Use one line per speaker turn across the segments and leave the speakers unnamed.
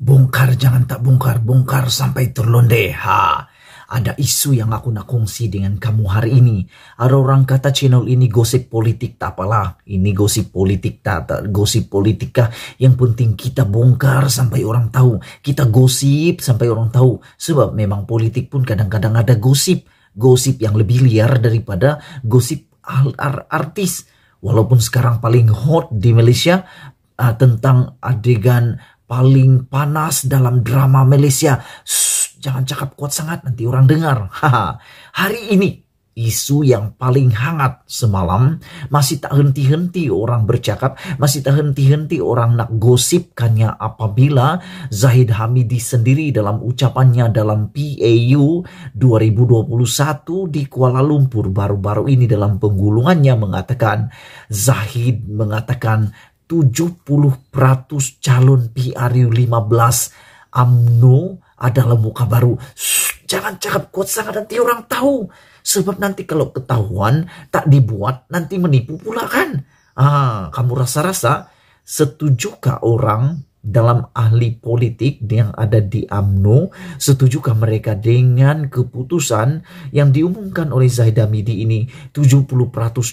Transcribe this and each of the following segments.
Bongkar jangan tak bongkar, bongkar sampai terlonde. Ha, ada isu yang aku nak kongsi dengan kamu hari ini. Ada orang kata channel ini gosip politik tak apalah. Ini gosip politik tak, tak gosip kah Yang penting kita bongkar sampai orang tahu. Kita gosip sampai orang tahu. Sebab memang politik pun kadang-kadang ada gosip. Gosip yang lebih liar daripada gosip artis. Walaupun sekarang paling hot di Malaysia ah, tentang adegan paling panas dalam drama Malaysia. Shh, jangan cakap kuat sangat nanti orang dengar. Hari ini isu yang paling hangat semalam masih tak henti-henti orang bercakap, masih tak henti-henti orang nak gosipkannya apabila Zahid Hamidi sendiri dalam ucapannya dalam PAU 2021 di Kuala Lumpur baru-baru ini dalam penggulungannya mengatakan Zahid mengatakan 70% calon PRU15 AMNO adalah muka baru. Shh, jangan cakap kuat sangat nanti orang tahu. Sebab nanti kalau ketahuan tak dibuat nanti menipu pula kan. Ah, kamu rasa-rasa setujukah orang dalam ahli politik yang ada di AMNO, setujukah mereka dengan keputusan yang diumumkan oleh Midi ini 70%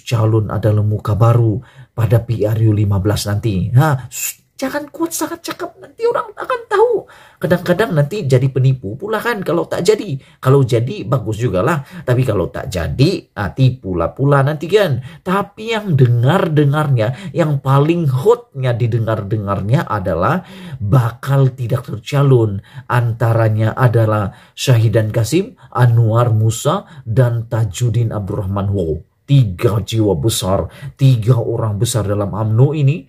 calon adalah muka baru pada PRU 15 nanti? Ha, Jangan kuat sangat cakep, nanti orang akan tahu. Kadang-kadang nanti jadi penipu pula kan kalau tak jadi. Kalau jadi bagus juga lah, tapi kalau tak jadi, ah, tipu lah pula nanti kan. Tapi yang dengar-dengarnya, yang paling hotnya didengar-dengarnya adalah bakal tidak tercalon. Antaranya adalah Syahidan Kasim, Anwar Musa, dan Tajudin Abdurrahman Wow. Tiga jiwa besar, tiga orang besar dalam AMNO ini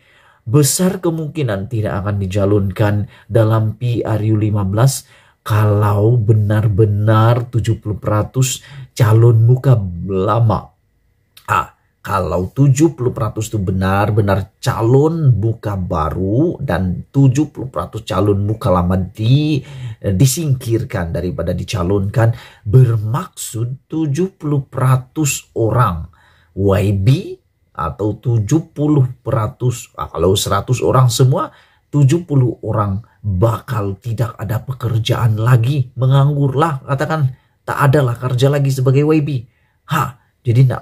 besar kemungkinan tidak akan dijalankan dalam PRU 15 kalau benar-benar 70% calon muka lama. Ah, kalau 70% itu benar-benar calon muka baru dan 70% calon muka lama di eh, disingkirkan daripada dicalonkan bermaksud 70% orang YB atau 70 peratus, ah, kalau 100 orang semua, 70 orang bakal tidak ada pekerjaan lagi, menganggurlah, katakan tak adalah kerja lagi sebagai WB. Ha, jadi nak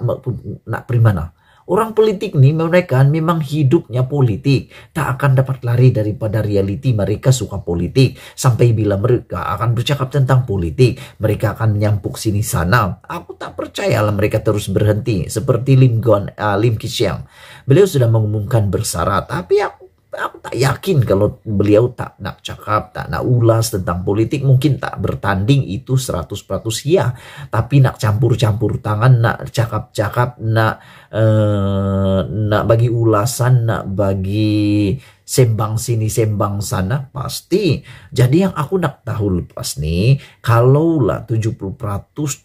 nak mana? Orang politik nih mereka memang hidupnya politik. Tak akan dapat lari daripada realiti mereka suka politik. Sampai bila mereka akan bercakap tentang politik. Mereka akan menyampuk sini sana. Aku tak percaya lah mereka terus berhenti. Seperti Lim, Gon, uh, eh, Lim Kisheng, Beliau sudah mengumumkan bersara. Tapi aku aku tak yakin kalau beliau tak nak cakap, tak nak ulas tentang politik, mungkin tak bertanding itu 100% ya. Tapi nak campur-campur tangan, nak cakap-cakap, nak eh, nak bagi ulasan, nak bagi sembang sini sembang sana pasti. Jadi yang aku nak tahu lepas nih, kalaulah 70%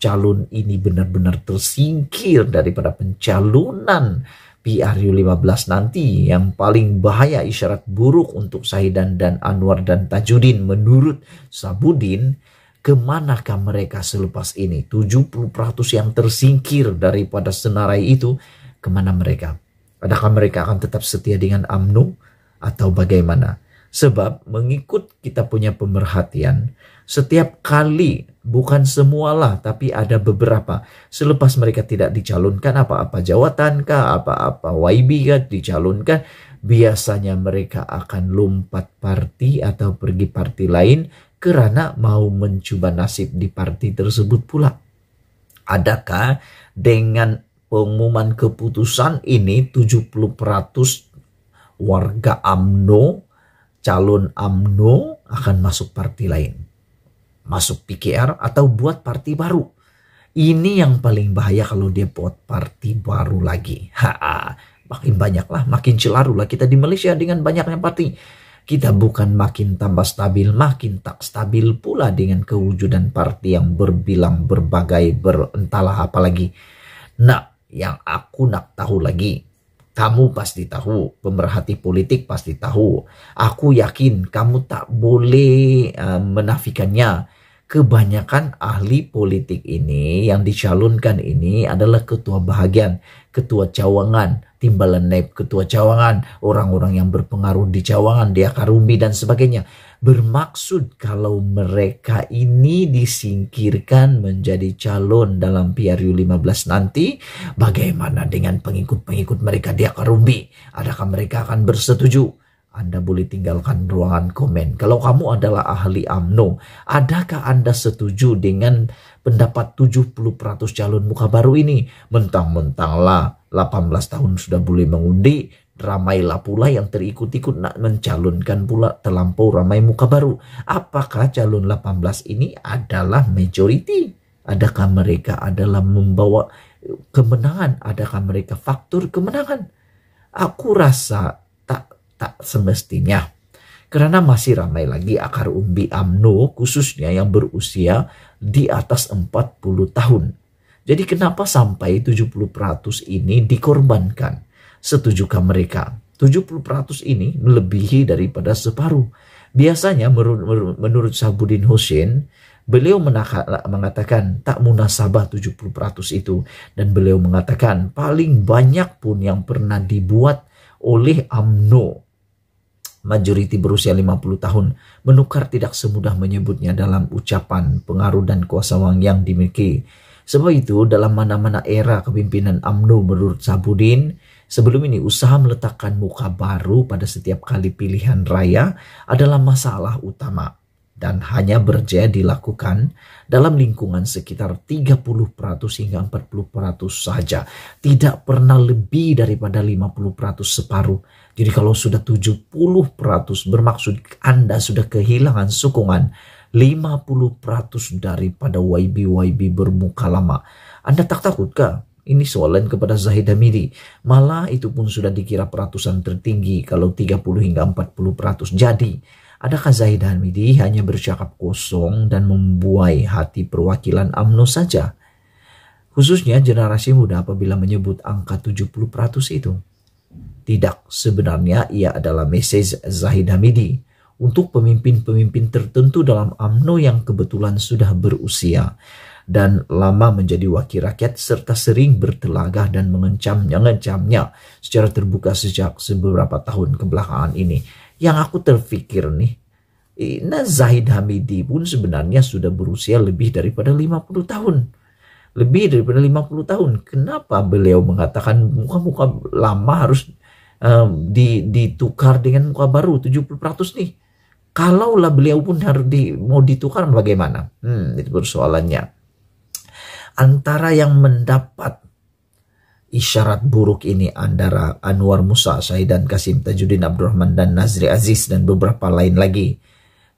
calon ini benar-benar tersingkir daripada pencalonan PRU15 nanti yang paling bahaya isyarat buruk untuk Sahidan dan Anwar dan Tajudin menurut Sabudin kemanakah mereka selepas ini 70% yang tersingkir daripada senarai itu kemana mereka adakah mereka akan tetap setia dengan Amnu atau bagaimana Sebab mengikut kita punya pemerhatian, setiap kali bukan semualah tapi ada beberapa selepas mereka tidak dicalonkan apa-apa jawatan kah apa-apa YB kah dicalonkan biasanya mereka akan lompat parti atau pergi parti lain kerana mau mencoba nasib di parti tersebut pula. Adakah dengan pengumuman keputusan ini 70% warga AMNO calon AMNO akan masuk parti lain. Masuk PKR atau buat parti baru. Ini yang paling bahaya kalau dia buat parti baru lagi. Ha, makin banyaklah, makin celaru lah kita di Malaysia dengan banyaknya parti. Kita bukan makin tambah stabil, makin tak stabil pula dengan kewujudan parti yang berbilang berbagai berentalah apalagi. Nah, yang aku nak tahu lagi kamu pasti tahu, pemerhati politik pasti tahu. Aku yakin kamu tak boleh eh, menafikannya. Kebanyakan ahli politik ini yang dicalonkan ini adalah ketua bahagian, ketua cawangan, timbalan naib e ketua cawangan, orang-orang yang berpengaruh di cawangan, dia Karumbi dan sebagainya bermaksud kalau mereka ini disingkirkan menjadi calon dalam PRU 15 nanti, bagaimana dengan pengikut-pengikut mereka di akar umbi? Adakah mereka akan bersetuju? Anda boleh tinggalkan ruangan komen. Kalau kamu adalah ahli AMNO, adakah Anda setuju dengan pendapat 70% calon muka baru ini? mentang mentanglah 18 tahun sudah boleh mengundi, ramailah pula yang terikut-ikut nak mencalonkan pula terlampau ramai muka baru. Apakah calon 18 ini adalah majority? Adakah mereka adalah membawa kemenangan? Adakah mereka faktor kemenangan? Aku rasa tak tak semestinya. Karena masih ramai lagi akar umbi AMNO khususnya yang berusia di atas 40 tahun. Jadi kenapa sampai 70% ini dikorbankan? setujukah mereka? 70% ini melebihi daripada separuh. Biasanya menurut, Sabudin Hussein, beliau mengatakan tak munasabah 70% itu. Dan beliau mengatakan paling banyak pun yang pernah dibuat oleh AMNO majoriti berusia 50 tahun menukar tidak semudah menyebutnya dalam ucapan pengaruh dan kuasa wang yang dimiliki. Sebab itu dalam mana-mana era kepimpinan AMNO menurut Sabudin Sebelum ini, usaha meletakkan muka baru pada setiap kali pilihan raya adalah masalah utama dan hanya berjaya dilakukan dalam lingkungan sekitar 30% hingga 40% saja. Tidak pernah lebih daripada 50% separuh. Jadi kalau sudah 70% bermaksud Anda sudah kehilangan sokongan 50% daripada YB-YB bermuka lama. Anda tak takutkah ini soalan kepada Zahid Hamidi. Malah itu pun sudah dikira peratusan tertinggi kalau 30 hingga 40 peratus. Jadi, adakah Zahid Hamidi hanya bercakap kosong dan membuai hati perwakilan AMNO saja? Khususnya generasi muda apabila menyebut angka 70 peratus itu. Tidak, sebenarnya ia adalah message Zahid Hamidi untuk pemimpin-pemimpin tertentu dalam AMNO yang kebetulan sudah berusia dan lama menjadi wakil rakyat serta sering bertelagah dan mengencamnya mengencamnya secara terbuka sejak beberapa tahun kebelakangan ini. Yang aku terfikir nih, nah Zahid Hamidi pun sebenarnya sudah berusia lebih daripada 50 tahun. Lebih daripada 50 tahun. Kenapa beliau mengatakan muka-muka lama harus um, di, ditukar dengan muka baru 70% nih? kalaulah beliau pun harus di, mau ditukar bagaimana? Hmm, itu persoalannya antara yang mendapat isyarat buruk ini antara Anwar Musa, dan Kasim Tajuddin Abdurrahman dan Nazri Aziz dan beberapa lain lagi.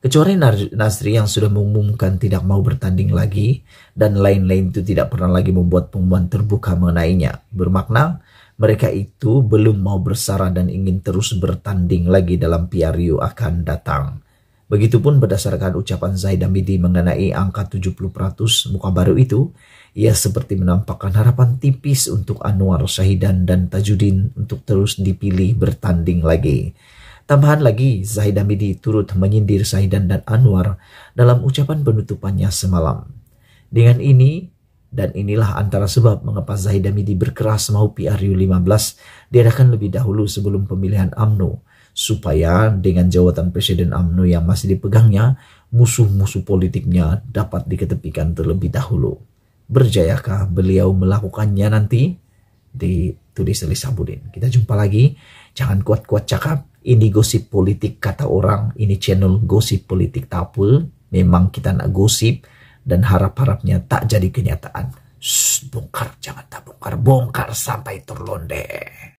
Kecuali Nazri yang sudah mengumumkan tidak mau bertanding lagi dan lain-lain itu tidak pernah lagi membuat pengumuman terbuka mengenainya. Bermakna mereka itu belum mau bersara dan ingin terus bertanding lagi dalam PRU akan datang. Begitupun berdasarkan ucapan Zaid Amidi mengenai angka 70% muka baru itu, ia seperti menampakkan harapan tipis untuk Anwar Syahidan dan Tajuddin untuk terus dipilih bertanding lagi. Tambahan lagi, Zaid Amidi turut menyindir Syahidan dan Anwar dalam ucapan penutupannya semalam. Dengan ini, dan inilah antara sebab mengapa Zaid Amidi berkeras mau PRU 15 diadakan lebih dahulu sebelum pemilihan AMNO supaya dengan jawatan Presiden AMNO yang masih dipegangnya, musuh-musuh politiknya dapat diketepikan terlebih dahulu. Berjayakah beliau melakukannya nanti? Ditulis oleh Sabudin. Kita jumpa lagi. Jangan kuat-kuat cakap. Ini gosip politik kata orang. Ini channel gosip politik tapul. Memang kita nak gosip dan harap-harapnya tak jadi kenyataan. Shh, bongkar, jangan tak bongkar, bongkar sampai terlonde.